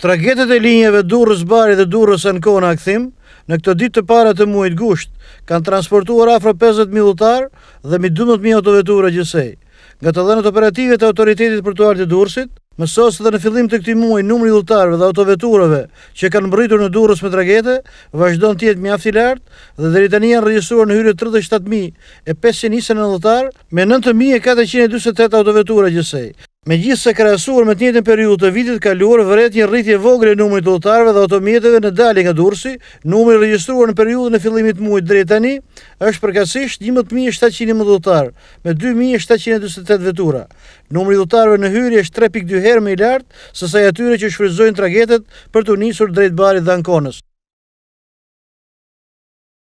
Tragetet e linjeve durës bari dhe durës në kona akthim, në këtë ditë të para të muajt gusht, kanë transportuar afro 50 militar dhe mi 12.000 autoveture gjësej. Nga të dhenët operative të autoritetit për të artë durësit, mësos dhe në fillim të këti muaj numri i lutarve dhe autoveturëve që kanë mbritur në durës me tragete, vazhdojnë tjetë mjaft i lartë dhe dhe rritani janë regjistruar në hyrë 37.529 lutarë me 9.428 autoveturë gjësej. Me gjithë se krasur me të njëtën periut të vitit kaluar, vërret një rritje vogre numërit dotarve dhe automjeteve në dalin nga dursi, numërit registruar në periut e fillimit mujt drejtani, është përkasisht 11.700 dotar, me 2.728 vetura. Numërit dotarve në hyri është 3.2 herë me i lartë, sësaj atyre që shfryzojnë tragetet për të njësur drejt barit dhe ankonës.